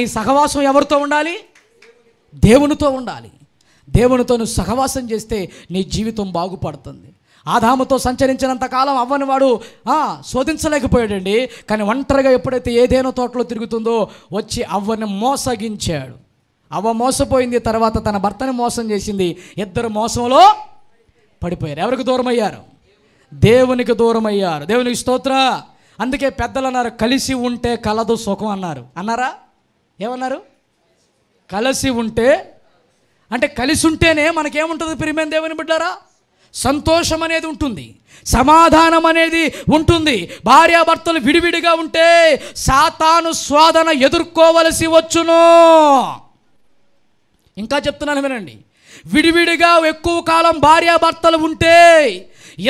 నీ సహవాసం ఎవరితో ఉండాలి దేవునితో ఉండాలి దేవునితో నువ్వు సహవాసం చేస్తే నీ జీవితం బాగుపడుతుంది ఆదాముతో సంచరించినంత కాలం అవ్వని వాడు శోధించలేకపోయాడండి కానీ ఒంటరిగా ఎప్పుడైతే ఏదైనా తోటలో తిరుగుతుందో వచ్చి అవ్వని మోసగించాడు అవ్వ మోసపోయింది తర్వాత తన భర్తని మోసం చేసింది ఇద్దరు మోసంలో పడిపోయారు ఎవరికి దూరం అయ్యారు దేవునికి దూరం అయ్యారు దేవునికి స్తోత్ర అందుకే పెద్దలు అన్నారు కలిసి ఉంటే కలదు సుఖం అన్నారు అన్నారా ఏమన్నారు కలిసి ఉంటే అంటే కలిసి ఉంటేనే మనకేముంటుంది ప్రియమైన దేవుని బిడ్డారా సంతోషం అనేది ఉంటుంది సమాధానం అనేది ఉంటుంది భార్యాభర్తలు విడివిడిగా ఉంటే సాతాను స్వాదన ఎదుర్కోవలసి వచ్చును ఇంకా చెప్తున్నాను వినండి విడివిడిగా ఎక్కువ కాలం భార్యాభర్తలు ఉంటే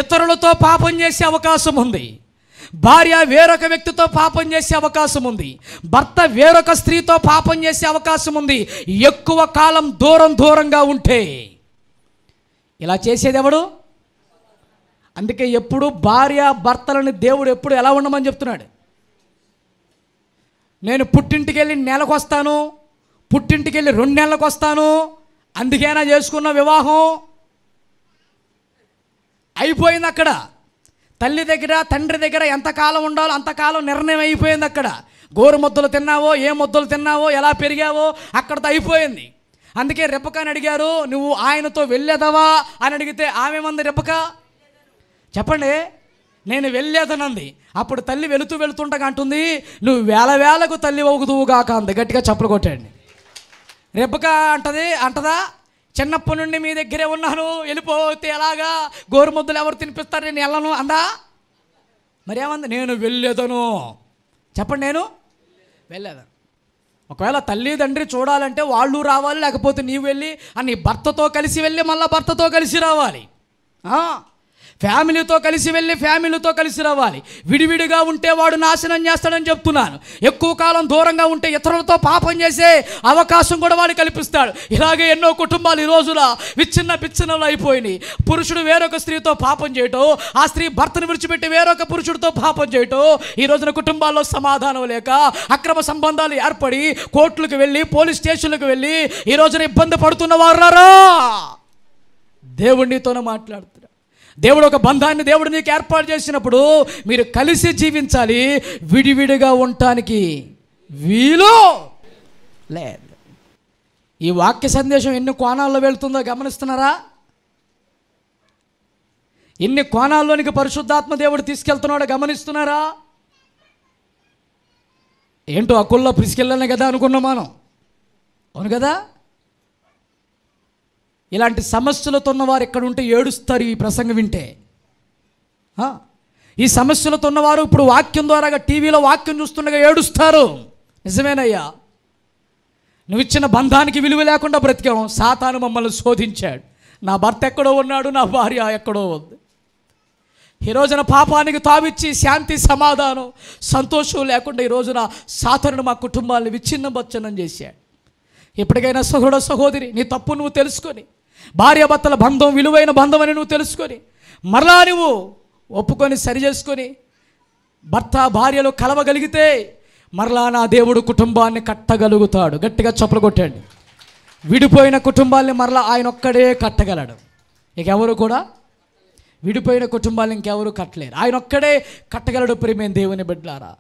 ఇతరులతో పాపం చేసే అవకాశం ఉంది భార్య వేరొక వ్యక్తితో పాపం చేసే అవకాశం ఉంది భర్త వేరొక స్త్రీతో పాపం చేసే అవకాశం ఉంది ఎక్కువ కాలం దూరం దూరంగా ఉంటే ఇలా చేసేది ఎవడు అందుకే ఎప్పుడు భార్య భర్తలని దేవుడు ఎప్పుడు ఎలా ఉండమని చెప్తున్నాడు నేను పుట్టింటికి వెళ్ళి నెలకు వస్తాను పుట్టింటికి వెళ్ళి రెండు నెలలకు వస్తాను అందుకేనా చేసుకున్న వివాహం అయిపోయింది అక్కడ తల్లి దగ్గర తండ్రి దగ్గర ఎంతకాలం ఉండాలో అంతకాలం నిర్ణయం అయిపోయింది అక్కడ గోరు ముద్దలు తిన్నావో ఏ ముద్దలు తిన్నావో ఎలా పెరిగావో అక్కడతో అయిపోయింది అందుకే రెప్పకాని అడిగారు నువ్వు ఆయనతో వెళ్ళేదవా అని అడిగితే ఆమెమంది రెప్పక చెప్పండి నేను వెళ్ళేదనంది అప్పుడు తల్లి వెళుతూ వెళుతుండగా అంటుంది నువ్వు వేల వేలకు తల్లి ఒగుదువుగాక అంది గట్టిగా చప్పలు కొట్టాడు రెప్పక అంటది అంటదా చిన్నప్పటి నుండి మీ దగ్గరే ఉన్నాను వెళ్ళిపోతే ఎలాగా గోరుముద్దలు ఎవరు తినిపిస్తారు నేను వెళ్ళను అందా మరేమంది నేను వెళ్ళేదను చెప్పండి నేను వెళ్ళేదా ఒకవేళ తల్లిదండ్రి చూడాలంటే వాళ్ళు రావాలి లేకపోతే నీవు వెళ్ళి అని భర్తతో కలిసి వెళ్ళి మళ్ళీ భర్తతో కలిసి రావాలి ఫ్యామిలీతో కలిసి వెళ్ళి ఫ్యామిలీతో కలిసి రావాలి విడివిడిగా ఉంటే వాడు నాశనం చేస్తాడని చెప్తున్నాను ఎక్కువ కాలం దూరంగా ఉంటే ఇతరులతో పాపం చేసే అవకాశం కూడా వాడు కల్పిస్తాడు ఇలాగే ఎన్నో కుటుంబాలు ఈ రోజున విచ్ఛిన్న పిచ్చిన్నలు అయిపోయినాయి పురుషుడు వేరొక స్త్రీతో పాపం చేయటం ఆ స్త్రీ భర్తను విడిచిపెట్టి వేరొక పురుషుడితో పాపం చేయటం ఈ రోజున కుటుంబాల్లో సమాధానం లేక అక్రమ సంబంధాలు ఏర్పడి కోర్టులకు వెళ్ళి పోలీస్ స్టేషన్లకు వెళ్ళి ఈ రోజున ఇబ్బంది పడుతున్న వారు దేవుణ్ణితోనే మాట్లాడుతున్నారు దేవుడు ఒక బంధాన్ని దేవుడు నీకు ఏర్పాటు చేసినప్పుడు మీరు కలిసి జీవించాలి విడివిడిగా ఉండటానికి వీలు లేదు ఈ వాక్య సందేశం ఎన్ని కోణాల్లో వెళ్తుందో గమనిస్తున్నారా ఎన్ని కోణాల్లోనికి పరిశుద్ధాత్మ దేవుడు తీసుకెళ్తున్నాడో గమనిస్తున్నారా ఏంటో అకుల్లో పిసికెళ్ళాలి కదా అనుకున్నాం మనం అవును కదా ఇలాంటి సమస్యలతో ఉన్నవారు ఎక్కడ ఉంటే ఏడుస్తారు ఈ ప్రసంగం వింటే ఈ సమస్యలతో ఉన్నవారు ఇప్పుడు వాక్యం ద్వారా టీవీలో వాక్యం చూస్తుండగా ఏడుస్తారు నిజమేనయ్యా నువ్వు ఇచ్చిన బంధానికి విలువ లేకుండా బ్రతికాం సాతాను మమ్మల్ని శోధించాడు నా భర్త ఎక్కడో ఉన్నాడు నా భార్య ఎక్కడో ఉంది ఈ రోజున పాపానికి తావిచ్చి శాంతి సమాధానం సంతోషం లేకుండా ఈ రోజున సాతానుడు మా కుటుంబాన్ని విచ్ఛిన్నం బచ్చనం చేశాడు ఎప్పటికైనా సహోడ సహోదరి నీ తప్పు నువ్వు తెలుసుకొని భార్యాభర్తల బంధం విలువైన బంధం అని నువ్వు తెలుసుకొని మరలా నువ్వు ఒప్పుకొని సరి చేసుకొని భర్త భార్యలో కలవగలిగితే మరలా నా దేవుడు కుటుంబాన్ని కట్టగలుగుతాడు గట్టిగా చప్పులు కొట్టండి విడిపోయిన కుటుంబాల్ని మరలా ఆయన ఒక్కడే కట్టగలడు ఇంకెవరు కూడా విడిపోయిన కుటుంబాలు ఇంకెవరు కట్టలేరు ఆయన ఒక్కడే కట్టగలడు ప్రేమేం దేవుని బిడ్డారా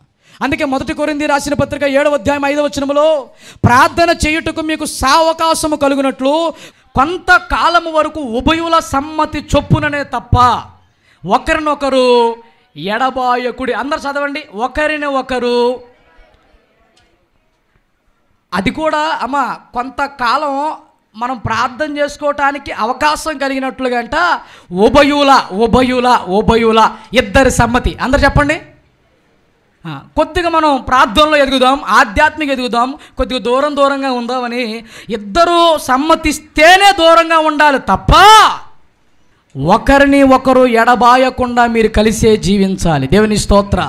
అందుకే మొదటి కొరింది రాసిన పత్రిక ఏడవ అధ్యాయం ఐదవ వచనములో ప్రార్థన చేయుటకు మీకు సావకాశము కలుగునట్లు కొంతకాలము వరకు ఉభయుల సమ్మతి చొప్పుననే తప్ప ఒకరినొకరు ఎడబాయకుడి అందరు చదవండి ఒకరిని ఒకరు అది కూడా అమ్మ కొంతకాలం మనం ప్రార్థన చేసుకోవటానికి అవకాశం కలిగినట్లుగా అంట ఉభయుల ఉభయుల ఉభయుల ఇద్దరి సమ్మతి అందరు చెప్పండి కొద్దిగా మనం ప్రార్థనలో ఎదుగుదాం ఆధ్యాత్మిక ఎదుగుదాం కొద్దిగా దూరం దూరంగా ఉందామని ఇద్దరూ సమ్మతిస్తేనే దూరంగా ఉండాలి తప్ప ఒకరిని ఒకరు ఎడబాయకుండా మీరు కలిసే జీవించాలి దేవుని స్తోత్ర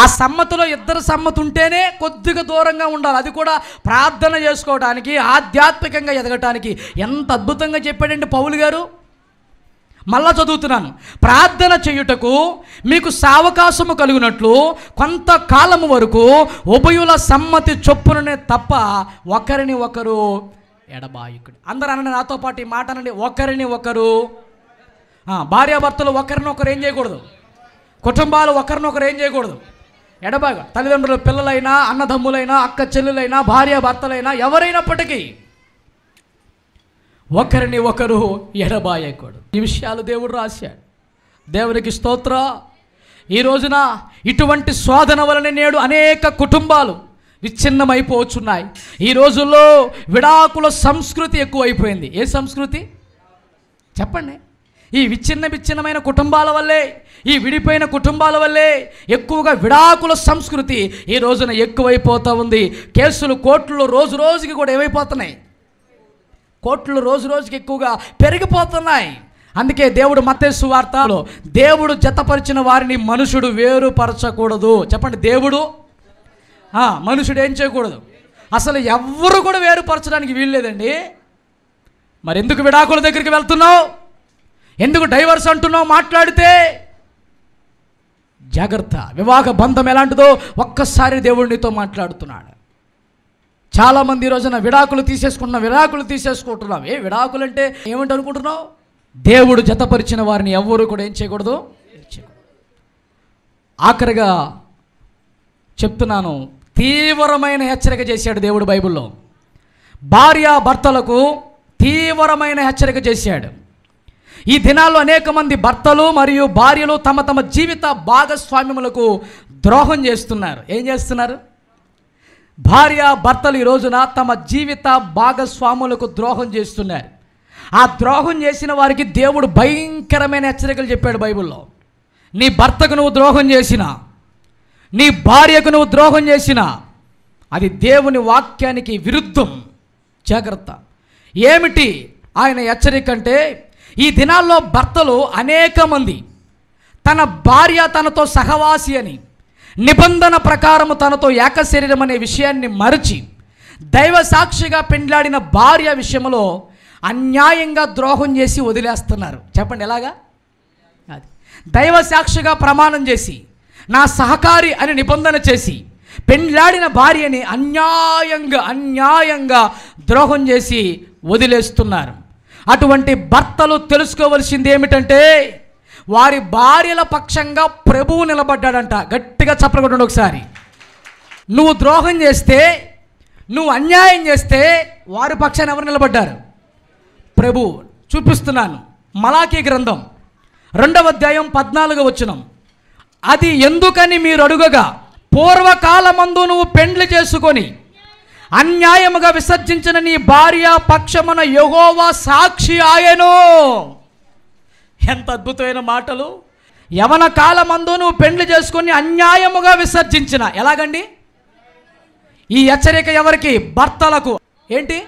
ఆ సమ్మతిలో ఇద్దరు సమ్మతి ఉంటేనే కొద్దిగా దూరంగా ఉండాలి అది కూడా ప్రార్థన చేసుకోవడానికి ఆధ్యాత్మికంగా ఎదగటానికి ఎంత అద్భుతంగా చెప్పాడండి పౌలు గారు మళ్ళా చదువుతున్నాను ప్రార్థన చేయుటకు మీకు సావకాశము కలిగినట్లు కొంతకాలము వరకు ఉభయుల సమ్మతి చొప్పుననే తప్ప ఒకరిని ఒకరు ఎడబాయికుడు అందరూ అనండి నాతో పాటు ఈ మాట అనండి ఒకరిని ఒకరు భార్యాభర్తలు ఒకరినొకరు ఏం చేయకూడదు కుటుంబాలు ఒకరినొకరు ఏం చేయకూడదు ఎడబాగా తల్లిదండ్రులు పిల్లలైనా అన్నదమ్ములైనా అక్క చెల్లెలైనా భార్యాభర్తలైనా ఎవరైనప్పటికీ ఒకరిని ఒకరు ఎడబాయకూడదు ఈ విషయాలు దేవుడు రాశాడు దేవునికి స్తోత్ర ఈ రోజున ఇటువంటి శోధన వలన నేడు అనేక కుటుంబాలు విచ్ఛిన్నమైపోవచ్చున్నాయి ఈ రోజుల్లో విడాకుల సంస్కృతి ఎక్కువైపోయింది ఏ సంస్కృతి చెప్పండి ఈ విచ్ఛిన్న విచ్ఛిన్నమైన కుటుంబాల వల్లే ఈ విడిపోయిన కుటుంబాల వల్లే ఎక్కువగా విడాకుల సంస్కృతి ఈ రోజున ఎక్కువైపోతూ ఉంది కేసులు కోర్టులు రోజు రోజుకి కూడా ఏమైపోతున్నాయి కోట్లు రోజు రోజుకి ఎక్కువగా పెరిగిపోతున్నాయి అందుకే దేవుడు మతేసు వార్తలో దేవుడు జతపరిచిన వారిని మనుషుడు వేరుపరచకూడదు చెప్పండి దేవుడు మనుషుడు ఏం చేయకూడదు అసలు ఎవ్వరు కూడా వేరుపరచడానికి వీల్లేదండి మరి ఎందుకు విడాకుల దగ్గరికి వెళ్తున్నావు ఎందుకు డైవర్స్ అంటున్నావు మాట్లాడితే జాగ్రత్త వివాహ బంధం ఎలాంటిదో ఒక్కసారి దేవుడు నీతో మాట్లాడుతున్నాడు చాలామంది ఈ రోజున విడాకులు తీసేసుకుంటున్నాం విడాకులు తీసేసుకుంటున్నాం ఏ విడాకులు అంటే ఏమంటే అనుకుంటున్నావు దేవుడు జతపరిచిన వారిని ఎవ్వరూ కూడా ఏం చేయకూడదు ఆఖరిగా చెప్తున్నాను తీవ్రమైన హెచ్చరిక చేశాడు దేవుడు బైబిల్లో భార్యా భర్తలకు తీవ్రమైన హెచ్చరిక చేశాడు ఈ దినాల్లో అనేక మంది భర్తలు మరియు భార్యలు తమ తమ జీవిత భాగస్వామ్యములకు ద్రోహం చేస్తున్నారు ఏం చేస్తున్నారు భార్య భర్తలు ఈ రోజున తమ జీవిత భాగస్వాములకు ద్రోహం చేస్తున్నారు ఆ ద్రోహం చేసిన వారికి దేవుడు భయంకరమైన హెచ్చరికలు చెప్పాడు బైబుల్లో నీ భర్తకు నువ్వు ద్రోహం చేసిన నీ భార్యకు నువ్వు ద్రోహం చేసిన అది దేవుని వాక్యానికి విరుద్ధం జాగ్రత్త ఏమిటి ఆయన హెచ్చరిక అంటే ఈ దినాల్లో భర్తలు అనేక మంది తన భార్య తనతో సహవాసి అని నిబంధన ప్రకారము తనతో ఏక శరీరం అనే విషయాన్ని మరచి దైవ సాక్షిగా పెండ్లాడిన భార్య విషయంలో అన్యాయంగా ద్రోహం చేసి వదిలేస్తున్నారు చెప్పండి ఎలాగా అది దైవ సాక్షిగా ప్రమాణం చేసి నా సహకారి అని నిబంధన చేసి పెండ్లాడిన భార్యని అన్యాయంగా అన్యాయంగా ద్రోహం చేసి వదిలేస్తున్నారు అటువంటి భర్తలు తెలుసుకోవలసింది ఏమిటంటే వారి భార్యల పక్షంగా ప్రభువు నిలబడ్డాడంట గట్టిగా చెప్పకుండా ఒకసారి నువ్వు ద్రోహం చేస్తే నువ్వు అన్యాయం చేస్తే వారి పక్షాన్ని ఎవరు నిలబడ్డారు ప్రభు చూపిస్తున్నాను మలాఖీ గ్రంథం రెండవ అధ్యాయం పద్నాలుగు వచ్చినం అది ఎందుకని మీరు అడుగగా పూర్వకాలమందు నువ్వు పెండ్లు చేసుకొని అన్యాయముగా విసర్జించిన నీ భార్య పక్షమున యహోవా సాక్షి ఆయను ఎంత అద్భుతమైన మాటలు యవన కాలమందు నువ్వు పెండ్లు చేసుకొని అన్యాయముగా విసర్జించిన ఎలాగండి ఈ హెచ్చరిక ఎవరికి భర్తలకు ఏంటి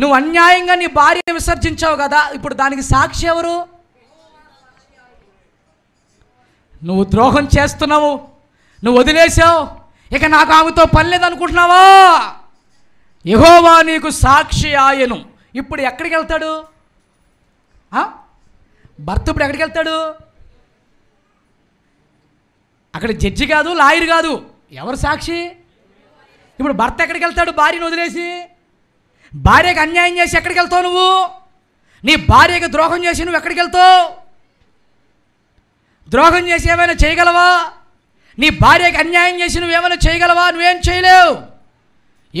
నువ్వు అన్యాయంగా నీ భార్యను విసర్జించావు కదా ఇప్పుడు దానికి సాక్షి ఎవరు నువ్వు ద్రోహం చేస్తున్నావు నువ్వు వదిలేసావు ఇక నాకు ఆమెతో పని లేదనుకుంటున్నావా యహోవా నీకు సాక్షి ఆయను ఇప్పుడు ఎక్కడికి వెళ్తాడు భర్త ఇప్పుడు ఎక్కడికి వెళ్తాడు అక్కడ జడ్జి కాదు లాయర్ కాదు ఎవరు సాక్షి ఇప్పుడు భర్త ఎక్కడికి వెళ్తాడు భార్యను వదిలేసి భార్యకు అన్యాయం చేసి ఎక్కడికి వెళ్తావు నువ్వు నీ భార్యకు ద్రోహం చేసి నువ్వు ఎక్కడికి వెళ్తావు ద్రోహం చేసి ఏమైనా చేయగలవా నీ భార్యకు అన్యాయం చేసి నువ్వేమైనా చేయగలవా నువ్వేం చేయలేవు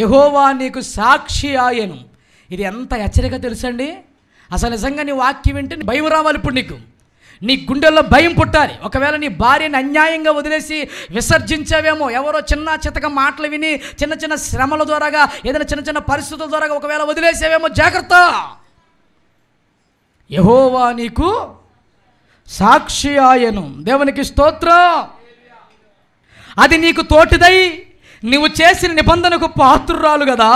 యహోవా నీకు సాక్షి ఆయను ఇది ఎంత హెచ్చరిక తెలుసండి అసలు నిజంగా నీ వాక్యం వింటే భయం రావాలి ఇప్పుడు నీకు నీ గుండెల్లో భయం పుట్టాలి ఒకవేళ నీ భార్యని అన్యాయంగా వదిలేసి విసర్జించావేమో ఎవరో చిన్న చితక మాటలు విని చిన్న చిన్న శ్రమల ద్వారాగా ఏదైనా చిన్న చిన్న పరిస్థితుల ద్వారా ఒకవేళ వదిలేసేవేమో జాగ్రత్త యహోవా నీకు సాక్షి ఆయను దేవునికి స్తోత్రం అది నీకు తోటిదై నువ్వు చేసిన నిబంధనకు పాత్రురాలు కదా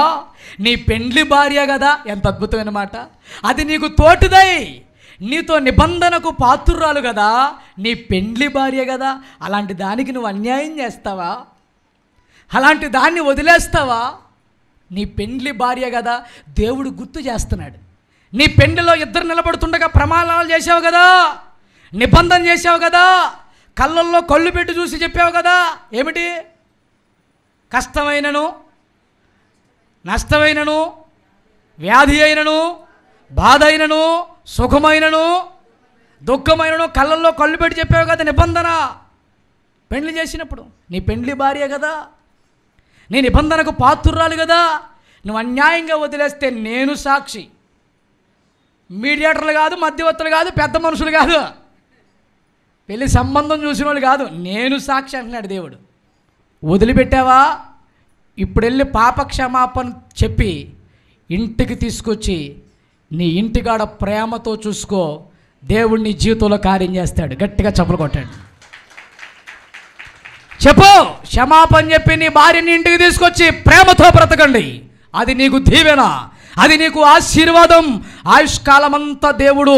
నీ పెండ్లి భార్య కదా ఎంత అద్భుతమైన మాట అది నీకు తోటిదై నీతో నిబంధనకు పాత్రురాలు కదా నీ పెండ్లి భార్య కదా అలాంటి దానికి నువ్వు అన్యాయం చేస్తావా అలాంటి దాన్ని వదిలేస్తావా నీ పెండ్లి భార్య కదా దేవుడు గుర్తు చేస్తున్నాడు నీ పెండ్లిలో ఇద్దరు నిలబడుతుండగా ప్రమాణాలు చేసావు కదా నిబంధన చేసావు కదా కళ్ళల్లో కళ్ళు పెట్టి చూసి చెప్పావు కదా ఏమిటి కష్టమైనను నష్టమైనను వ్యాధి అయినను బాధ అయినను సుఖమైనను దుఃఖమైనను కళ్ళల్లో కళ్ళు పెట్టి చెప్పావు కదా నిబంధన పెండ్లి చేసినప్పుడు నీ పెండ్లి భార్య కదా నీ నిబంధనకు పాత్రురాలు కదా నువ్వు అన్యాయంగా వదిలేస్తే నేను సాక్షి మీడియేటర్లు కాదు మధ్యవర్తులు కాదు పెద్ద మనుషులు కాదు పెళ్లి సంబంధం చూసిన వాళ్ళు కాదు నేను సాక్షి అంటున్నాడు దేవుడు వదిలిపెట్టావా ఇప్పుడు వెళ్ళి పాపక్షమాపణ చెప్పి ఇంటికి తీసుకొచ్చి నీ ఇంటికాడ ప్రేమతో చూసుకో దేవుణ్ణి జీవితంలో కార్యం చేస్తాడు గట్టిగా చెప్పలు కొట్టాడు చెప్పు క్షమాపణ చెప్పి నీ భార్యని ఇంటికి తీసుకొచ్చి ప్రేమతో బ్రతకండి అది నీకు దీవెన అది నీకు ఆశీర్వాదం ఆయుష్కాలమంతా దేవుడు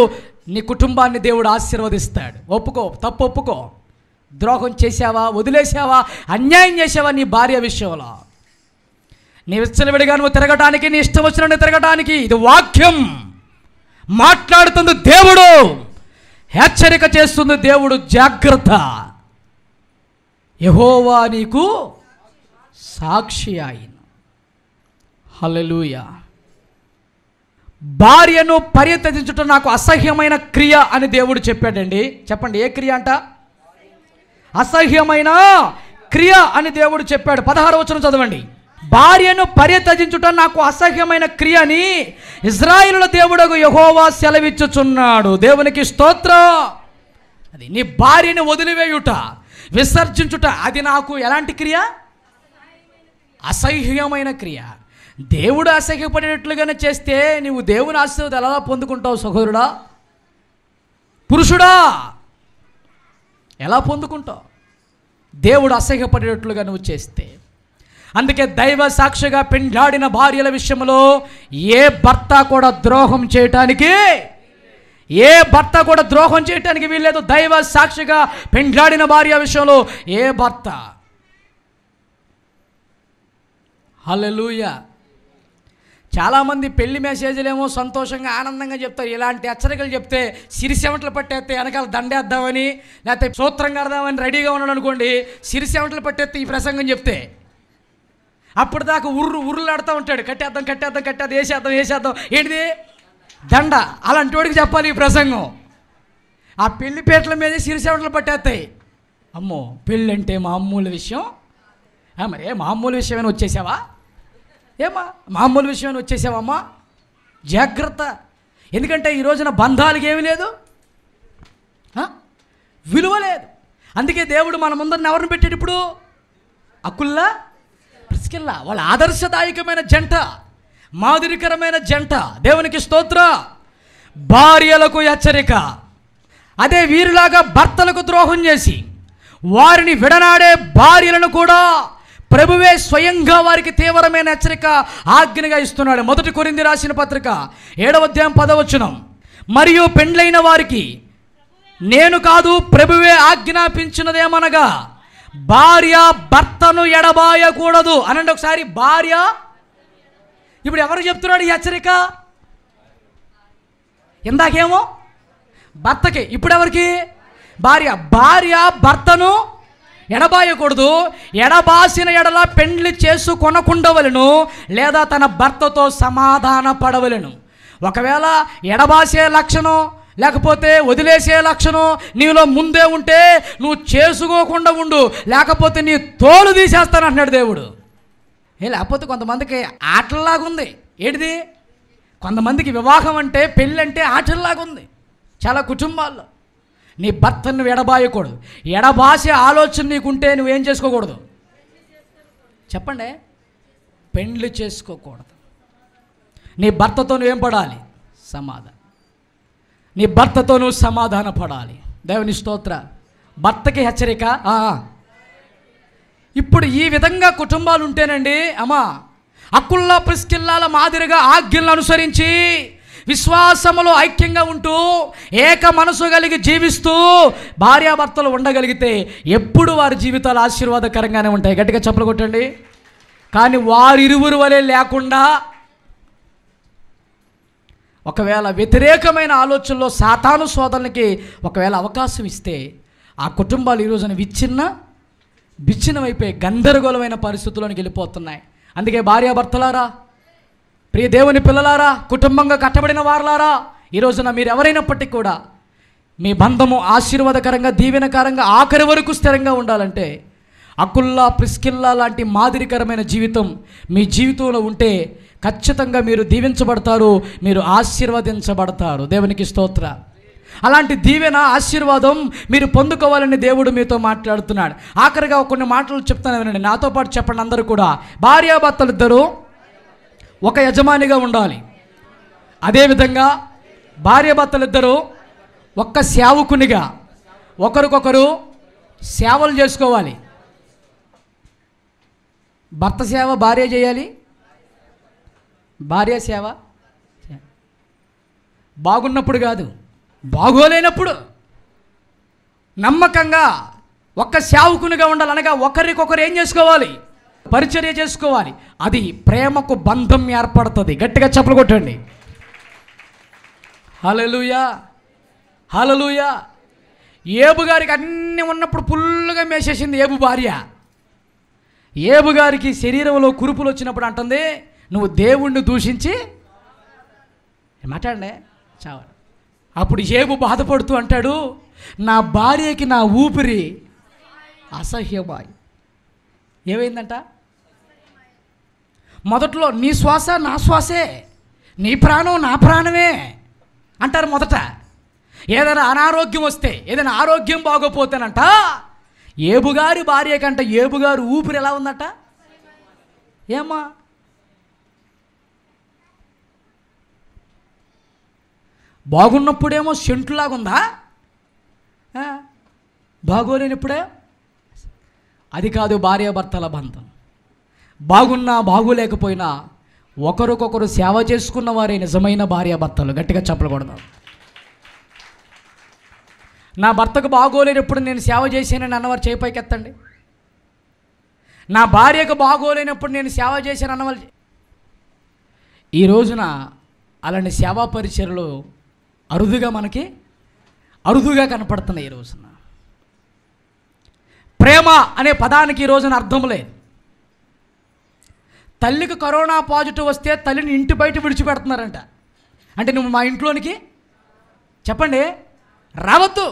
నీ కుటుంబాన్ని దేవుడు ఆశీర్వదిస్తాడు ఒప్పుకో తప్పు ఒప్పుకో ద్రోహం చేసావా వదిలేసావా అన్యాయం చేసావా నీ భార్య విషయంలో నీ విడిగా నువ్వు తిరగటానికి నీ ఇష్టం వచ్చిన తిరగటానికి ఇది వాక్యం మాట్లాడుతుంది దేవుడు హెచ్చరిక చేస్తుంది దేవుడు జాగ్రత్త యహోవా నీకు సాక్షి ఆయన హలలుయ భార్యను పరిత్యజించటం నాకు అసహ్యమైన క్రియ అని దేవుడు చెప్పాడండి చెప్పండి ఏ క్రియ అంట అసహ్యమైన క్రియ అని దేవుడు చెప్పాడు పదహారు వచనం చదవండి భార్యను పర్యతజించుట నాకు అసహ్యమైన క్రియ అని ఇజ్రాయిలుల దేవుడకు యహోవా సెలవిచ్చుచున్నాడు దేవునికి స్తోత్రం అది నీ భార్యను వదిలివేయుట విసర్జించుట అది నాకు ఎలాంటి క్రియ అసహ్యమైన క్రియ దేవుడు అసహ్యపడేటట్లుగానే చేస్తే నీవు దేవుని ఆశీర్వాద ఎలా పొందుకుంటావు సహోదరుడా పురుషుడా ఎలా పొందుకుంటావు దేవుడు అసహ్యపడేటట్లుగా నువ్వు చేస్తే అందుకే దైవ సాక్షిగా పెండ్లాడిన భార్యల విషయంలో ఏ భర్త కూడా ద్రోహం చేయటానికి ఏ భర్త కూడా ద్రోహం చేయటానికి వీల్లేదు దైవ సాక్షిగా పెండ్లాడిన భార్య విషయంలో ఏ భర్త హలలుయ చాలామంది పెళ్లి ఏమో సంతోషంగా ఆనందంగా చెప్తారు ఇలాంటి హెచ్చరికలు చెప్తే సిరిసెమట్లు పట్టేస్తే వెనకాల దండేద్దామని లేకపోతే సూత్రం కడదామని రెడీగా ఉన్నాడు అనుకోండి సిరిసెమట్లు పట్టేస్తే ఈ ప్రసంగం చెప్తే అప్పటిదాకా ఉర్రు ఉర్రులాడుతూ ఉంటాడు కట్టేద్దాం కట్టేద్దాం కట్టేద్దాం వేసేద్దాం వేసేద్దాం ఏంటిది దండ అలాంటి వాడికి చెప్పాలి ఈ ప్రసంగం ఆ పెళ్లి పేటల మీద సిరిసేవటలు పట్టేస్తాయి అమ్మో పెళ్ళి అంటే మామూలు విషయం మరి ఏ మామూలు విషయమైనా వచ్చేసావా ఏమా మామూలు విషయమైనా వచ్చేసావమ్మా జాగ్రత్త ఎందుకంటే ఈ రోజున బంధాలకి ఏమి లేదు విలువ లేదు అందుకే దేవుడు మన ముందరిని ఎవరిని పెట్టాడు ఇప్పుడు అకుల్లా ప్రిస్కిల్ల వాళ్ళ ఆదర్శదాయకమైన జంట మాదిరికరమైన జంట దేవునికి స్తోత్ర భార్యలకు హెచ్చరిక అదే వీరిలాగా భర్తలకు ద్రోహం చేసి వారిని విడనాడే భార్యలను కూడా ప్రభువే స్వయంగా వారికి తీవ్రమైన హెచ్చరిక ఆజ్ఞగా ఇస్తున్నాడు మొదటి కొరింది రాసిన పత్రిక ఏడవ అధ్యాయం పదవచనం మరియు పెండ్లైన వారికి నేను కాదు ప్రభువే ఆజ్ఞాపించినదేమనగా భార్య భర్తను ఎడబాయకూడదు అనండి ఒకసారి భార్య ఇప్పుడు ఎవరు చెప్తున్నాడు ఈ హెచ్చరిక ఇందాకేమో భర్తకి ఇప్పుడు ఎవరికి భార్య భార్య భర్తను ఎడబాయకూడదు ఎడబాసిన ఎడల పెండ్లి చేసుకొనకుండవలను లేదా తన భర్తతో సమాధాన పడవలను ఒకవేళ ఎడబాసే లక్షణం లేకపోతే వదిలేసే లక్షణం నీలో ముందే ఉంటే నువ్వు చేసుకోకుండా ఉండు లేకపోతే నీ తోలు తీసేస్తాను అంటున్నాడు దేవుడు ఏ లేకపోతే కొంతమందికి ఆటల్లాగుంది ఏంటిది కొంతమందికి వివాహం అంటే పెళ్ళి అంటే ఆటల్లాగుంది చాలా కుటుంబాల్లో నీ భర్తను ఎడబాయకూడదు ఎడబాసే ఆలోచన నీకుంటే నువ్వేం చేసుకోకూడదు చెప్పండి పెండ్లు చేసుకోకూడదు నీ భర్తతో నువ్వేం పడాలి సమాధానం నీ భర్తతో నువ్వు సమాధాన పడాలి దేవుని స్తోత్ర భర్తకి హెచ్చరిక ఇప్పుడు ఈ విధంగా కుటుంబాలు ఉంటేనండి అమ్మా అక్కుల్లా ప్రిస్కిల్లాల మాదిరిగా ఆజ్ఞలను అనుసరించి విశ్వాసములో ఐక్యంగా ఉంటూ ఏక మనసు కలిగి జీవిస్తూ భార్యాభర్తలు ఉండగలిగితే ఎప్పుడు వారి జీవితాలు ఆశీర్వాదకరంగానే ఉంటాయి గట్టిగా చెప్పలు కొట్టండి కానీ వారిరువురు వలె లేకుండా ఒకవేళ వ్యతిరేకమైన ఆలోచనలో సాతాను సోదరులకి ఒకవేళ అవకాశం ఇస్తే ఆ కుటుంబాలు ఈరోజున విచ్ఛిన్న విచ్ఛిన్నమైపోయి గందరగోళమైన పరిస్థితుల్లోకి వెళ్ళిపోతున్నాయి అందుకే భార్యాభర్తలారా ప్రియ దేవుని పిల్లలారా కుటుంబంగా కట్టబడిన వారులారా ఈరోజున మీరు ఎవరైనప్పటికీ కూడా మీ బంధము ఆశీర్వాదకరంగా దీవెనకరంగా ఆఖరి వరకు స్థిరంగా ఉండాలంటే అకుల్లా ప్రిస్కిల్లా లాంటి మాదిరికరమైన జీవితం మీ జీవితంలో ఉంటే ఖచ్చితంగా మీరు దీవించబడతారు మీరు ఆశీర్వదించబడతారు దేవునికి స్తోత్ర అలాంటి దీవెన ఆశీర్వాదం మీరు పొందుకోవాలని దేవుడు మీతో మాట్లాడుతున్నాడు ఆఖరిగా కొన్ని మాటలు చెప్తాను వినండి నాతో పాటు చెప్పండి అందరూ కూడా భార్యాభర్తలు ఇద్దరు ఒక యజమానిగా ఉండాలి అదేవిధంగా భార్యాభర్తలు ఇద్దరు ఒక్క సేవకునిగా ఒకరికొకరు సేవలు చేసుకోవాలి భర్త సేవ భార్య చేయాలి భార్య సేవ బాగున్నప్పుడు కాదు బాగోలేనప్పుడు నమ్మకంగా ఒక్క సేవకునిగా ఉండాలనగా ఒకరికొకరు ఏం చేసుకోవాలి పరిచర్య చేసుకోవాలి అది ప్రేమకు బంధం ఏర్పడుతుంది గట్టిగా చెప్పలు కొట్టండి హలలుయా హలలుయా ఏబు గారికి అన్నీ ఉన్నప్పుడు ఫుల్గా మేసేసింది ఏబు భార్య ఏబు గారికి శరీరంలో కురుపులు వచ్చినప్పుడు అంటుంది నువ్వు దేవుణ్ణి దూషించి మాట్లాడనే చావాలి అప్పుడు ఏబు బాధపడుతూ అంటాడు నా భార్యకి నా ఊపిరి అసహ్యమాయి ఏమైందంట మొదట్లో నీ శ్వాస నా శ్వాసే నీ ప్రాణం నా ప్రాణమే అంటారు మొదట ఏదైనా అనారోగ్యం వస్తే ఏదైనా ఆరోగ్యం బాగోపోతేనంట ఏబుగారి భార్య కంట ఏబుగారు ఊపిరి ఎలా ఉందట ఏమా బాగున్నప్పుడేమో సెంటులాగుందా బాగోలేనప్పుడే అది కాదు భార్యాభర్తల బంధం బాగున్నా బాగులేకపోయినా ఒకరికొకరు సేవ చేసుకున్న వారే నిజమైన భార్యాభర్తలు గట్టిగా చెప్పకూడదు నా భర్తకు బాగోలేనప్పుడు నేను సేవ చేశానని అన్నవారు చేయిపైకి ఎత్తండి నా భార్యకు బాగోలేనప్పుడు నేను సేవ చేశాను అన్నవాళ్ళు ఈ రోజున అలాంటి సేవా పరిచయలు అరుదుగా మనకి అరుదుగా కనపడుతున్నాయి ఈ రోజున ప్రేమ అనే పదానికి ఈ రోజున అర్థం లేదు తల్లికి కరోనా పాజిటివ్ వస్తే తల్లిని ఇంటి బయట విడిచిపెడుతున్నారంట అంటే నువ్వు మా ఇంట్లోనికి చెప్పండి రావద్దు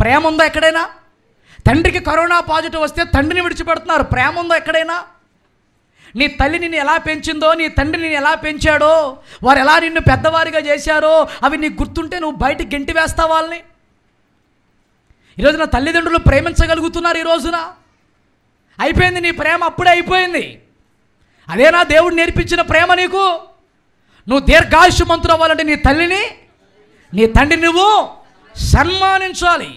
ప్రేమ ఉందా ఎక్కడైనా తండ్రికి కరోనా పాజిటివ్ వస్తే తండ్రిని విడిచిపెడుతున్నారు ప్రేమ ఉందా ఎక్కడైనా నీ తల్లి నిన్ను ఎలా పెంచిందో నీ తండ్రి నిన్ను ఎలా పెంచాడో వారు ఎలా నిన్ను పెద్దవారిగా చేశారో అవి నీకు గుర్తుంటే నువ్వు బయట గెంటి వేస్తావు వాళ్ళని ఈరోజున తల్లిదండ్రులు ప్రేమించగలుగుతున్నారు ఈరోజున అయిపోయింది నీ ప్రేమ అప్పుడే అయిపోయింది అదేనా దేవుడు నేర్పించిన ప్రేమ నీకు నువ్వు దీర్ఘాయుష్యమంతులు అవ్వాలంటే నీ తల్లిని నీ తండ్రి నువ్వు సన్మానించాలి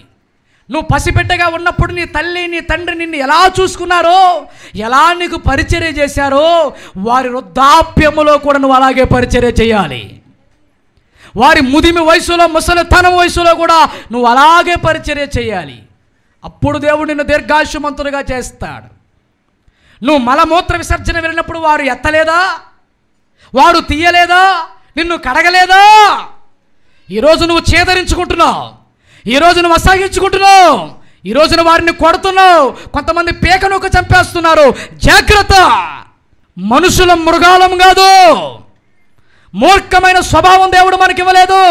నువ్వు పసిపెట్టగా ఉన్నప్పుడు నీ తల్లి నీ తండ్రి నిన్ను ఎలా చూసుకున్నారో ఎలా నీకు పరిచర్య చేశారో వారి వృద్ధాప్యములో కూడా నువ్వు అలాగే పరిచర్య చేయాలి వారి ముదిమి వయసులో ముసలితనం వయసులో కూడా నువ్వు అలాగే పరిచర్య చేయాలి అప్పుడు దేవుడు నిన్ను దీర్ఘాయుమంతులుగా చేస్తాడు నువ్వు మలమూత్ర విసర్జన వెళ్ళినప్పుడు వారు ఎత్తలేదా వారు తీయలేదా నిన్ను కడగలేదా ఈరోజు నువ్వు చేదరించుకుంటున్నావు ఈరోజు నువ్వు అసాగించుకుంటున్నావు ఈ రోజున వారిని కొడుతున్నావు కొంతమంది పేకనుక చంపేస్తున్నారు జాగ్రత్త మనుషుల మృగాలం కాదు మూర్ఖమైన స్వభావం దేవుడు మనకి ఇవ్వలేదు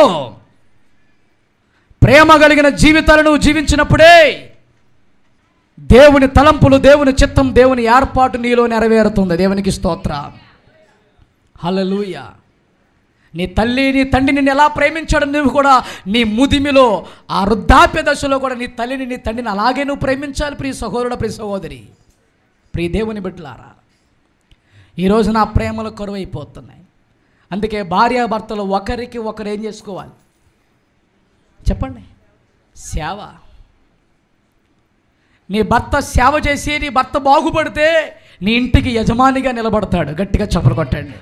ప్రేమ కలిగిన జీవితాలను జీవించినప్పుడే దేవుని తలంపులు దేవుని చిత్తం దేవుని ఏర్పాటు నీలో నెరవేరుతుంది దేవునికి స్తోత్ర హలలుయా నీ తల్లి నీ తండ్రి నిన్ను ఎలా ప్రేమించాడు నువ్వు కూడా నీ ముదిమిలో ఆ వృద్ధాప్య దశలో కూడా నీ తల్లిని నీ తండ్రిని అలాగే నువ్వు ప్రేమించాలి ప్రియ సహోదరుడు ప్రియ సహోదరి ప్రియ దేవుని బిడ్డలారా ఈరోజు నా ప్రేమలు కరువైపోతున్నాయి అందుకే భార్యాభర్తలు ఒకరికి ఒకరు ఏం చేసుకోవాలి చెప్పండి సేవ నీ భర్త సేవ చేసి నీ భర్త బాగుపడితే నీ ఇంటికి యజమానిగా నిలబడతాడు గట్టిగా చెప్పలు కొట్టండి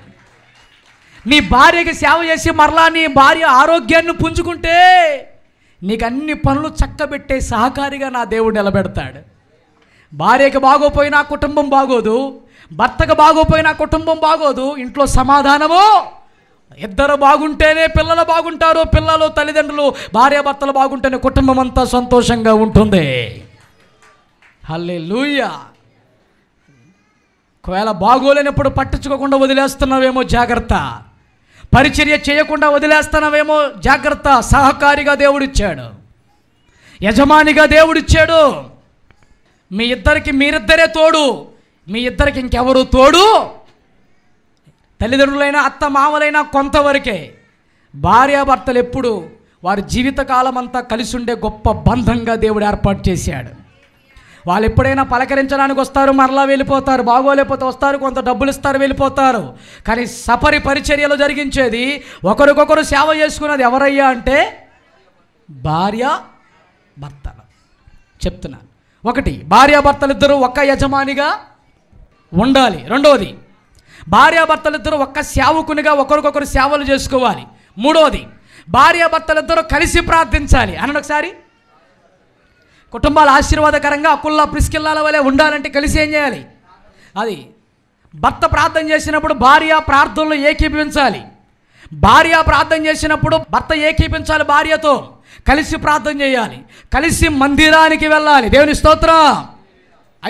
నీ భార్యకి సేవ చేసి మరలా నీ భార్య ఆరోగ్యాన్ని పుంజుకుంటే నీకు అన్ని పనులు చక్కబెట్టే సహకారిగా నా దేవుడు నిలబెడతాడు భార్యకి బాగోపోయినా కుటుంబం బాగోదు భర్తకు బాగోపోయినా కుటుంబం బాగోదు ఇంట్లో సమాధానము ఇద్దరు బాగుంటేనే పిల్లలు బాగుంటారు పిల్లలు తల్లిదండ్రులు భార్య భర్తలు బాగుంటేనే కుటుంబం అంతా సంతోషంగా ఉంటుంది హల్లే లూయ ఒకవేళ బాగోలేనప్పుడు పట్టించుకోకుండా వదిలేస్తున్నావేమో జాగ్రత్త పరిచర్య చేయకుండా వదిలేస్తానవేమో జాగ్రత్త సహకారిగా దేవుడిచ్చాడు యజమానిగా దేవుడిచ్చాడు మీ ఇద్దరికి మీరిద్దరే తోడు మీ ఇద్దరికి ఇంకెవరు తోడు తల్లిదండ్రులైనా అత్త మామలైనా కొంతవరకే భార్యాభర్తలు ఎప్పుడు వారి జీవితకాలం అంతా కలిసి ఉండే గొప్ప బంధంగా దేవుడు ఏర్పాటు చేశాడు వాళ్ళు ఎప్పుడైనా పలకరించడానికి వస్తారు మరలా వెళ్ళిపోతారు బాగోలేకపోతే వస్తారు కొంత డబ్బులు ఇస్తారు వెళ్ళిపోతారు కానీ సఫరి పరిచర్యలు జరిగించేది ఒకరికొకరు సేవ చేసుకున్నది ఎవరయ్యా అంటే భార్య భర్త చెప్తున్నాను ఒకటి భార్యాభర్తలిద్దరూ ఒక్క యజమానిగా ఉండాలి రెండవది భార్యాభర్తలిద్దరూ ఒక్క సేవకునిగా ఒకరికొకరు సేవలు చేసుకోవాలి మూడవది భార్యాభర్తలిద్దరూ కలిసి ప్రార్థించాలి అని ఒకసారి కుటుంబాలు ఆశీర్వాదకరంగా అకుల్లా ప్రిస్కిల్లాల వలె ఉండాలంటే కలిసి ఏం చేయాలి అది భర్త ప్రార్థన చేసినప్పుడు భార్య ప్రార్థనలు ఏకీపించాలి భార్య ప్రార్థన చేసినప్పుడు భర్త ఏకీపించాలి భార్యతో కలిసి ప్రార్థన చేయాలి కలిసి మందిరానికి వెళ్ళాలి దేవుని స్తోత్రం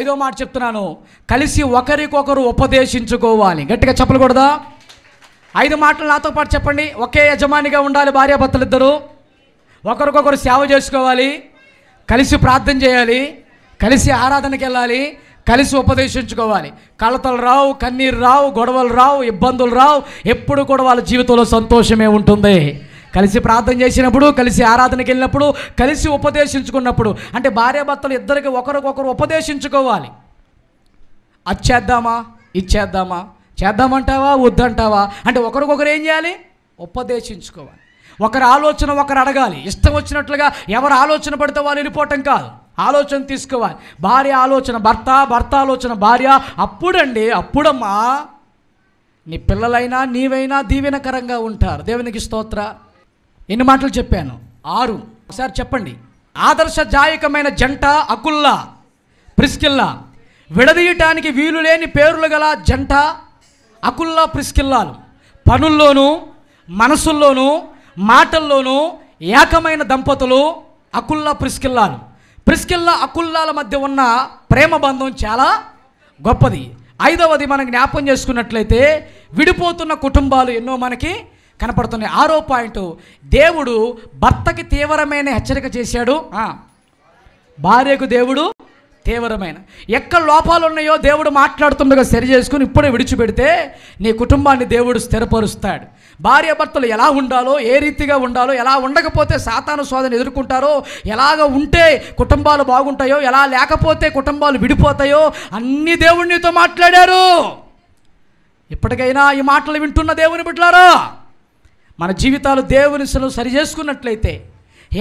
ఐదో మాట చెప్తున్నాను కలిసి ఒకరికొకరు ఉపదేశించుకోవాలి గట్టిగా చెప్పకూడదా ఐదు మాటలు నాతో పాటు చెప్పండి ఒకే యజమానిగా ఉండాలి భార్యాభర్తలు ఇద్దరు ఒకరికొకరు సేవ చేసుకోవాలి కలిసి ప్రార్థన చేయాలి కలిసి ఆరాధనకి వెళ్ళాలి కలిసి ఉపదేశించుకోవాలి కలతలు రావు కన్నీరు రావు గొడవలు రావు ఇబ్బందులు రావు ఎప్పుడు కూడా వాళ్ళ జీవితంలో సంతోషమే ఉంటుంది కలిసి ప్రార్థన చేసినప్పుడు కలిసి ఆరాధనకి వెళ్ళినప్పుడు కలిసి ఉపదేశించుకున్నప్పుడు అంటే భార్యాభర్తలు ఇద్దరికి ఒకరికొకరు ఉపదేశించుకోవాలి అది చేద్దామా ఇది చేద్దామా చేద్దామంటావా వద్దంటావా అంటే ఒకరికొకరు ఏం చేయాలి ఉపదేశించుకోవాలి ఒకరి ఆలోచన ఒకరు అడగాలి ఇష్టం వచ్చినట్లుగా ఎవరు ఆలోచన పడితే వాళ్ళు వెళ్ళిపోవటం కాదు ఆలోచన తీసుకోవాలి భార్య ఆలోచన భర్త భర్త ఆలోచన భార్య అప్పుడండి అప్పుడమ్మా నీ పిల్లలైనా నీవైనా దీవెనకరంగా ఉంటారు దేవునికి స్తోత్ర ఎన్ని మాటలు చెప్పాను ఆరు ఒకసారి చెప్పండి ఆదర్శదాయకమైన జంట అకుల్లా ప్రిస్కిల్లా విడదీయటానికి వీలు లేని పేర్లు గల జంట అకుల్లా ప్రిస్కిల్లాలు పనుల్లోనూ మనసుల్లోనూ మాటల్లోనూ ఏకమైన దంపతులు అకుల్లా ప్రిస్కిల్లాలు ప్రిస్కిల్లా అకుల్లాల మధ్య ఉన్న ప్రేమ బంధం చాలా గొప్పది ఐదవది మనం జ్ఞాపం చేసుకున్నట్లయితే విడిపోతున్న కుటుంబాలు ఎన్నో మనకి కనపడుతున్నాయి ఆరో పాయింట్ దేవుడు భర్తకి తీవ్రమైన హెచ్చరిక చేశాడు భార్యకు దేవుడు తీవ్రమైన ఎక్కడ లోపాలు ఉన్నాయో దేవుడు మాట్లాడుతుండగా సరి చేసుకుని ఇప్పుడే విడిచిపెడితే నీ కుటుంబాన్ని దేవుడు స్థిరపరుస్తాడు భార్యాభర్తలు ఎలా ఉండాలో ఏ రీతిగా ఉండాలో ఎలా ఉండకపోతే సాతాను శోధన ఎదుర్కొంటారో ఎలాగ ఉంటే కుటుంబాలు బాగుంటాయో ఎలా లేకపోతే కుటుంబాలు విడిపోతాయో అన్ని దేవుడినితో మాట్లాడారు ఇప్పటికైనా ఈ మాటలు వింటున్న దేవుని బిడ్డలారా మన జీవితాలు దేవుని సరి చేసుకున్నట్లయితే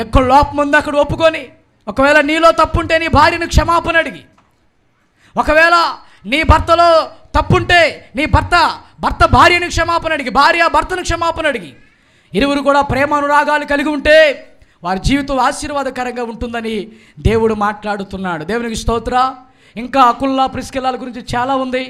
ఎక్కడ లోపం ఉందో అక్కడ ఒప్పుకొని ఒకవేళ నీలో తప్పుంటే నీ భార్యను క్షమాపణ అడిగి ఒకవేళ నీ భర్తలో తప్పుంటే నీ భర్త భర్త భార్యను క్షమాపణ అడిగి భార్య భర్తను క్షమాపణ అడిగి ఇరువురు కూడా ప్రేమ అనురాగాలు కలిగి ఉంటే వారి జీవితం ఆశీర్వాదకరంగా ఉంటుందని దేవుడు మాట్లాడుతున్నాడు దేవునికి స్తోత్ర ఇంకా అకుల్లా ప్రిస్కిల్లాల గురించి చాలా ఉంది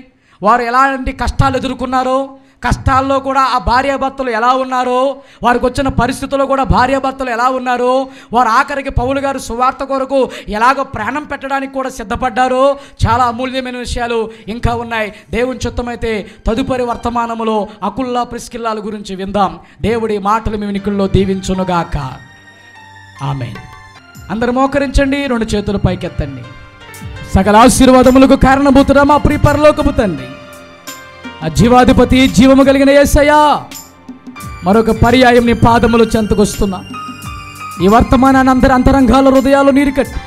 వారు ఎలాంటి కష్టాలు ఎదుర్కొన్నారో కష్టాల్లో కూడా ఆ భార్యాభర్తలు ఎలా ఉన్నారో వారికి వచ్చిన పరిస్థితుల్లో కూడా భార్యాభర్తలు ఎలా ఉన్నారో వారు ఆఖరికి పౌలు గారు సువార్త కొరకు ఎలాగో ప్రాణం పెట్టడానికి కూడా సిద్ధపడ్డారో చాలా అమూల్యమైన విషయాలు ఇంకా ఉన్నాయి దేవుని చిత్తమైతే తదుపరి వర్తమానములో అకుల్లా ప్రిస్కిల్లాల గురించి విందాం దేవుడి మాటలు మేము నికుల్లో దీవించునుగాక ఆమె అందరు మోకరించండి రెండు చేతులు పైకెత్తండి సకల ఆశీర్వాదములకు కారణభూతుడా మా ప్రియ పరలోకపు తండ్రి ఆ జీవాధిపతి జీవము కలిగిన ఏసయ్యా మరొక పర్యాయం నీ పాదములు చెంతకొస్తున్నా ఈ వర్తమానాన్ని అందరి అంతరంగాల హృదయాలు నీరుకట్టి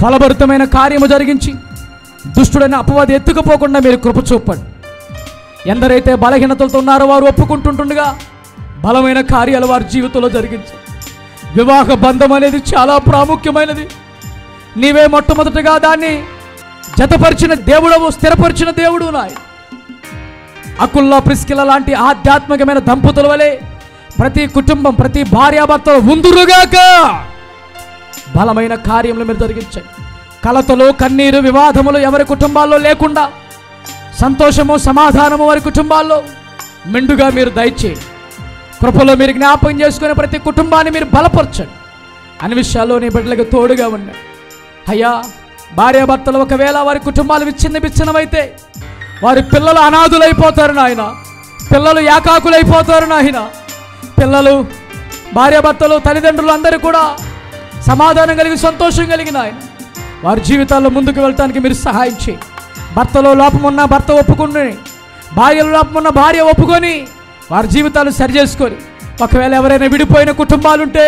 ఫలభరితమైన కార్యము జరిగించి దుష్టుడైన అపవాది ఎత్తుకుపోకుండా మీరు కృప చూపండి ఎందరైతే బలహీనతలతో ఉన్నారో వారు ఒప్పుకుంటుంటుండగా బలమైన కార్యాలు వారి జీవితంలో జరిగించి వివాహ బంధం అనేది చాలా ప్రాముఖ్యమైనది నీవే మొట్టమొదటగా దాన్ని జతపరిచిన దేవుడవు స్థిరపరిచిన దేవుడు నాయన అకుల్లో ప్రిస్కిల లాంటి ఆధ్యాత్మికమైన దంపతుల వలె ప్రతి కుటుంబం ప్రతి భార్యాభర్తలు ఉందురుగాక బలమైన కార్యములు మీరు జరిగించండి కలతలు కన్నీరు వివాదములు ఎవరి కుటుంబాల్లో లేకుండా సంతోషము సమాధానము వారి కుటుంబాల్లో మెండుగా మీరు దయచేయండి కృపలో మీరు జ్ఞాపకం చేసుకుని ప్రతి కుటుంబాన్ని మీరు బలపరచండి అన్ని విషయాల్లో నీ బిడ్డలకు తోడుగా ఉన్నాయి అయ్యా భార్యాభర్తలు ఒకవేళ వారి కుటుంబాలు విచ్ఛిన్న విచ్ఛిన్నమైతే వారి పిల్లలు అనాథులైపోతారు నాయన పిల్లలు ఏకాకులైపోతారు నాయన పిల్లలు భర్తలు తల్లిదండ్రులు అందరూ కూడా సమాధానం కలిగి సంతోషం కలిగిన ఆయన వారి జీవితాల్లో ముందుకు వెళ్ళటానికి మీరు సహాయం చేయి భర్తలో లోపమున్న భర్త ఒప్పుకుని భార్యలో లోపమున్న భార్య ఒప్పుకొని వారి జీవితాలు సరి చేసుకొని ఒకవేళ ఎవరైనా విడిపోయిన కుటుంబాలుంటే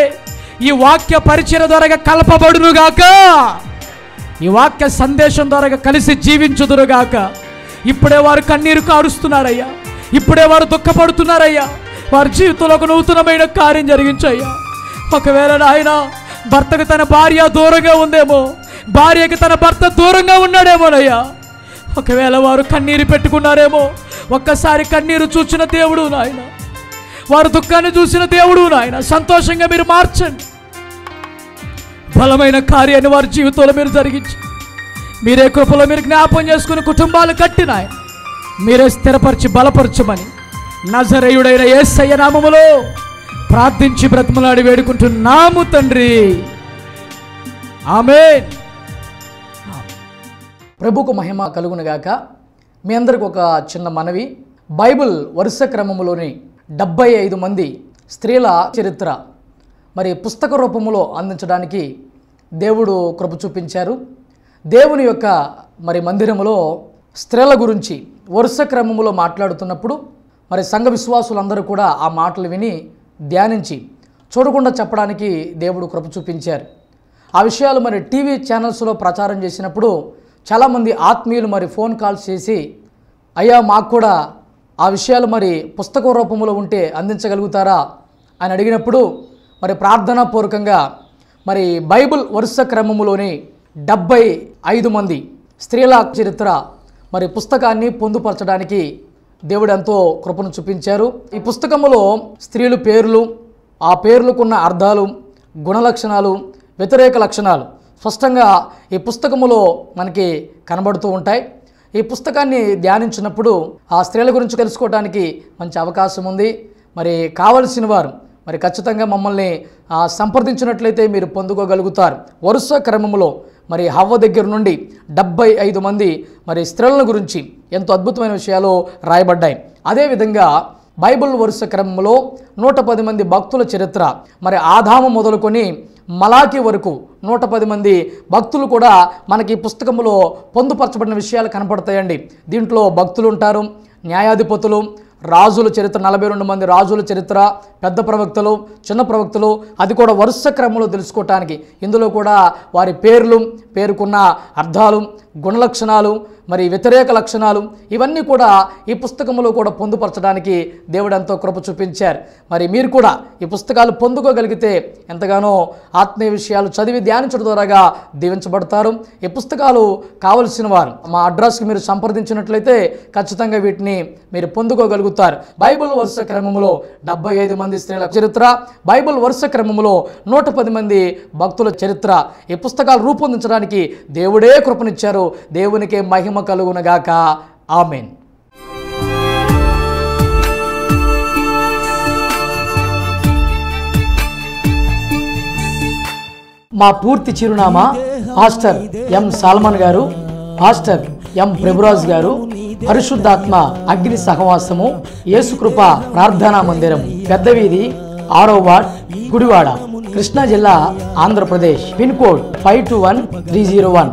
ఈ వాక్య పరిచయం ద్వారా కలపబడునుగాక ఈ వాక్య సందేశం ద్వారా కలిసి జీవించుదురుగాక గాక ఇప్పుడే వారు కన్నీరు కారుస్తున్నారయ్యా ఇప్పుడే వారు దుఃఖపడుతున్నారయ్యా వారి జీవితంలో ఒక నూతనమైన కార్యం జరిగించయ్యా ఒకవేళ నాయన భర్తకు తన భార్య దూరంగా ఉందేమో భార్యకి తన భర్త దూరంగా ఉన్నాడేమోనయ్యా ఒకవేళ వారు కన్నీరు పెట్టుకున్నారేమో ఒక్కసారి కన్నీరు చూసిన దేవుడు నాయన వారు దుఃఖాన్ని చూసిన దేవుడు నాయన సంతోషంగా మీరు మార్చండి బలమైన కార్యాన్ని వారి జీవితంలో మీరు జరిగించండి మీరే కృపలో మీరు జ్ఞాపం చేసుకుని కుటుంబాలు కట్టినాయ మీరే స్థిరపరిచి బలపరచమని నజరయుడైన ఏసయ్య నామములో ప్రార్థించి బ్రతిమలాడి వేడుకుంటున్నాము తండ్రి ఆమె ప్రభుకు మహిమ కలుగునగాక మీ అందరికి ఒక చిన్న మనవి బైబిల్ వరుస క్రమంలోని డెబ్బై ఐదు మంది స్త్రీల చరిత్ర మరి పుస్తక రూపంలో అందించడానికి దేవుడు కృప చూపించారు దేవుని యొక్క మరి మందిరములో స్త్రీల గురించి వరుస క్రమంలో మాట్లాడుతున్నప్పుడు మరి సంఘ విశ్వాసులందరూ కూడా ఆ మాటలు విని ధ్యానించి చూడకుండా చెప్పడానికి దేవుడు కృప చూపించారు ఆ విషయాలు మరి టీవీ ఛానల్స్లో ప్రచారం చేసినప్పుడు చాలామంది ఆత్మీయులు మరి ఫోన్ కాల్స్ చేసి అయ్యా మాకు కూడా ఆ విషయాలు మరి పుస్తక రూపంలో ఉంటే అందించగలుగుతారా అని అడిగినప్పుడు మరి ప్రార్థనాపూర్వకంగా మరి బైబుల్ వరుస క్రమంలోనే డెబ్బై ఐదు మంది స్త్రీల చరిత్ర మరి పుస్తకాన్ని పొందుపరచడానికి దేవుడు ఎంతో కృపను చూపించారు ఈ పుస్తకంలో స్త్రీలు పేర్లు ఆ పేర్లకున్న అర్థాలు గుణలక్షణాలు వ్యతిరేక లక్షణాలు స్పష్టంగా ఈ పుస్తకములో మనకి కనబడుతూ ఉంటాయి ఈ పుస్తకాన్ని ధ్యానించినప్పుడు ఆ స్త్రీల గురించి తెలుసుకోవడానికి మంచి అవకాశం ఉంది మరి కావలసిన వారు మరి ఖచ్చితంగా మమ్మల్ని సంప్రదించినట్లయితే మీరు పొందుకోగలుగుతారు వరుస క్రమంలో మరి హవ్వ దగ్గర నుండి డెబ్బై ఐదు మంది మరి స్త్రీలను గురించి ఎంతో అద్భుతమైన విషయాలు రాయబడ్డాయి అదేవిధంగా బైబిల్ వరుస క్రమంలో నూట పది మంది భక్తుల చరిత్ర మరి ఆధాము మొదలుకొని మలాకి వరకు నూట పది మంది భక్తులు కూడా మనకి పుస్తకంలో పొందుపరచబడిన విషయాలు కనపడతాయండి దీంట్లో భక్తులు ఉంటారు న్యాయాధిపతులు రాజుల చరిత్ర నలభై రెండు మంది రాజుల చరిత్ర పెద్ద ప్రవక్తలు చిన్న ప్రవక్తలు అది కూడా వరుస క్రమంలో తెలుసుకోవటానికి ఇందులో కూడా వారి పేర్లు పేర్కొన్న అర్థాలు గుణలక్షణాలు మరి వ్యతిరేక లక్షణాలు ఇవన్నీ కూడా ఈ పుస్తకంలో కూడా పొందుపరచడానికి దేవుడు ఎంతో కృప చూపించారు మరి మీరు కూడా ఈ పుస్తకాలు పొందుకోగలిగితే ఎంతగానో ఆత్మీయ విషయాలు చదివి ధ్యానించడం ద్వారాగా దీవించబడతారు ఈ పుస్తకాలు కావలసిన వారు మా అడ్రస్కి మీరు సంప్రదించినట్లయితే ఖచ్చితంగా వీటిని మీరు పొందుకోగలుగుతారు బైబుల్ వరుస క్రమంలో డెబ్బై ఐదు మంది స్త్రీల చరిత్ర బైబుల్ వరుస క్రమంలో నూట పది మంది భక్తుల చరిత్ర ఈ పుస్తకాలు రూపొందించడానికి దేవుడే కృపనిచ్చారు దేవునికే మహిమ కలుగునగాక ఆమెన్ మా పూర్తి చిరునామా ఎం గారు ఎం ప్రభురాజ్ గారు పరిశుద్ధాత్మ అగ్ని సహవాసము ప్రార్థనా మందిరం పెద్దవీధి గుడివాడ కృష్ణా జిల్లా Andhra Pradesh pin code five two one three zero one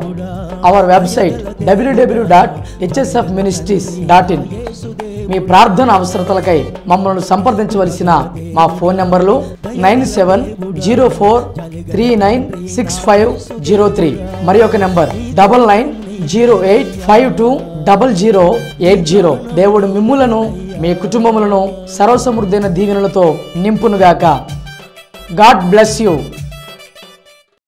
our website W W dot HSF ministries dot in me ప్రార్థన అవసరతలకై మమ్మల్ని సంప్రదించవలసిన మా ఫోన్ నంబర్లు nine seven zero four three nine six five zero three మరి ఒక number double nine zero eight five two double zero eight zero దేవుడు మిమ్ములను మీ కుటుంబములను సర్వసమృద్ధైన దీవెనలతో నింపునుగాక గాడ్ బ్లెస్ యూ